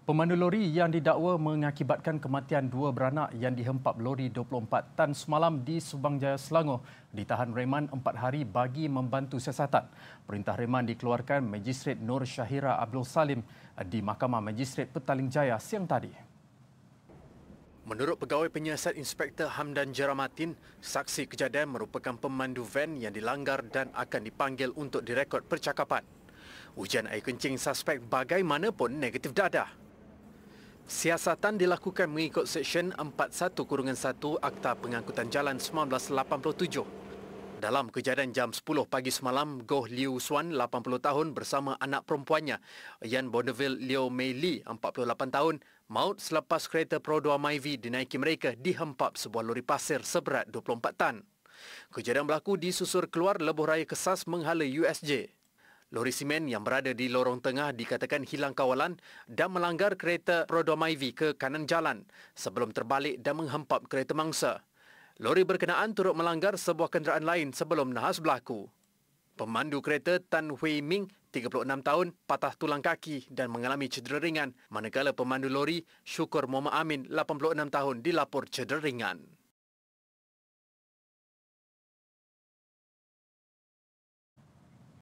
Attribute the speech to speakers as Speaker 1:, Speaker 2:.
Speaker 1: Pemandu lori yang didakwa mengakibatkan kematian dua beranak yang dihempap lori 24 tan semalam di Subang Jaya Selangor ditahan reman empat hari bagi membantu siasatan. Perintah reman dikeluarkan Magistrat Nur Syahira Abdul Salim di Mahkamah Magistrat Petaling Jaya siang tadi. Menurut pegawai penyiasat Inspektor Hamdan Jaramatin, saksi kejadian merupakan pemandu van yang dilanggar dan akan dipanggil untuk direkod percakapan. Hujan air kencing suspek bagaimanapun negatif dadah. Siasatan dilakukan mengikut Seksyen 41-1 Akta Pengangkutan Jalan 1987. Dalam kejadian jam 10 pagi semalam, Goh Liu Suan, 80 tahun bersama anak perempuannya, Yan Bonneville Liu Mei Li, 48 tahun, maut selepas kereta Pro Produa Myvi dinaiki mereka dihempap sebuah lori pasir seberat 24 tan. Kejadian berlaku disusur keluar lebuh raya kesas menghala USJ. Lori simen yang berada di lorong tengah dikatakan hilang kawalan dan melanggar kereta Prodomaivi ke kanan jalan sebelum terbalik dan menghempap kereta mangsa. Lori berkenaan turut melanggar sebuah kenderaan lain sebelum nahas berlaku. Pemandu kereta Tan Hui Ming, 36 tahun, patah tulang kaki dan mengalami cedera ringan. Manakala pemandu lori, Syukur Muhammad Amin, 86 tahun, dilaporkan cedera ringan.